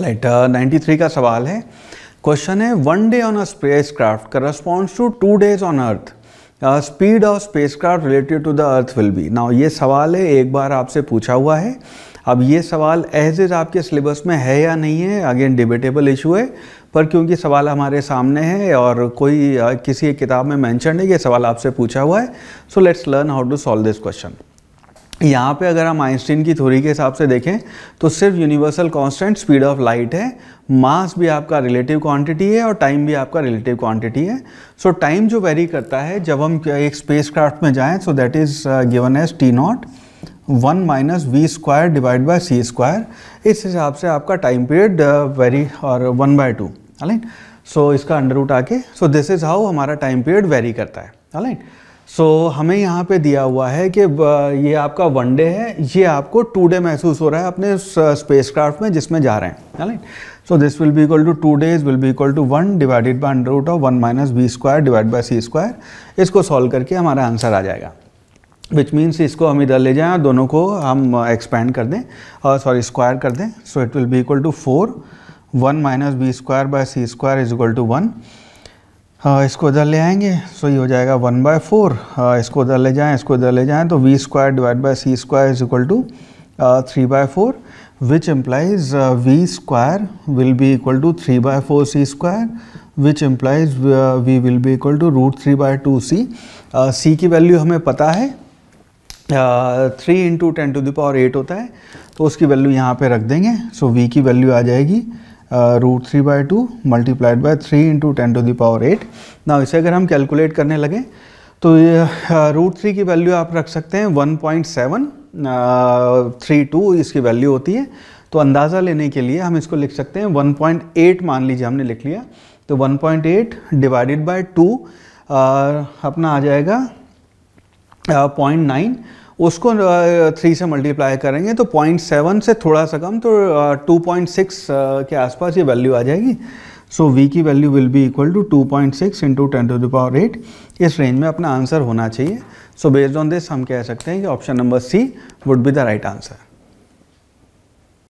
right ninety three का सवाल है क्वेश्चन है one day on a spacecraft का response to two days on earth speed of spacecraft related to the earth will be now ये सवाल है एक बार आपसे पूछा हुआ है अब ये सवाल एज इज़ आपके सिलेबस में है या नहीं है अगेन डिबेटेबल इशू है पर क्योंकि सवाल हमारे सामने है और कोई uh, किसी किताब में मैंशन नहीं ये सवाल आपसे पूछा हुआ है so let's learn how to solve this question यहाँ पे अगर हम आइंस्टीन की थ्योरी के हिसाब से देखें तो सिर्फ universal constant speed of light है मास भी आपका रिलेटिव क्वांटिटी है और टाइम भी आपका रिलेटिव क्वांटिटी है सो so, टाइम जो वेरी करता है जब हम एक स्पेसक्राफ्ट में जाएं so that is given as T naught one minus v square divide by c square इस हिसाब से आपका टाइम पीरियड वेरी और वन बाय टू सो इसका अंडर रूट आके सो दिस इज़ हाउ हमारा टाइम पीरियड वेरी करता है राइट सो so, हमें यहाँ पे दिया हुआ है कि ये आपका वन डे है ये आपको टू डे महसूस हो रहा है अपने स्पेसक्राफ्ट में जिसमें जा रहे हैं right so this will be equal to two days will be equal to one divided by under root of one minus b square divide by c square इसको सॉल्व करके हमारा आंसर आ जाएगा विच मीन्स इसको हम इधर ले जाएं दोनों को हम एक्सपेंड कर दें और सॉरी स्क्वायर कर दें so it will be equal to four one minus b square by c square is equal to one हाँ इसको इधर ले आएंगे सो ये हो जाएगा वन बाय फोर हाँ, इसको उधर ले जाएँ इसको इधर ले जाएँ तो v square divide by c square is equal to three by four which implies v square will be equal to three by four c square which implies v will be equal to root three by two c c की value हमें पता है three into ten to the power eight होता है तो उसकी value यहाँ पे रख देंगे सो so, वी की वैल्यू आ जाएगी root three by two multiplied by three into ten to the power eight ना इसे अगर हम कैलकुलेट करने लगे तो रूट थ्री uh, की वैल्यू आप रख सकते हैं one point seven three two इसकी वैल्यू होती है तो अंदाज़ा लेने के लिए हम इसको लिख सकते हैं वन पॉइंट एट मान लीजिए हमने लिख लिया तो one point eight divided by two अपना आ जाएगा पॉइंट uh, नाइन उसको थ्री से मल्टीप्लाई करेंगे तो पॉइंट सेवन से थोड़ा सा कम तो टू पॉइंट सिक्स के आसपास ये वैल्यू आ जाएगी सो so, v की value will be equal to two point six into ten to the power eight इस रेंज में अपना आंसर होना चाहिए सो बेस्ड ऑन दिस हम कह सकते हैं कि option number c would be the right answer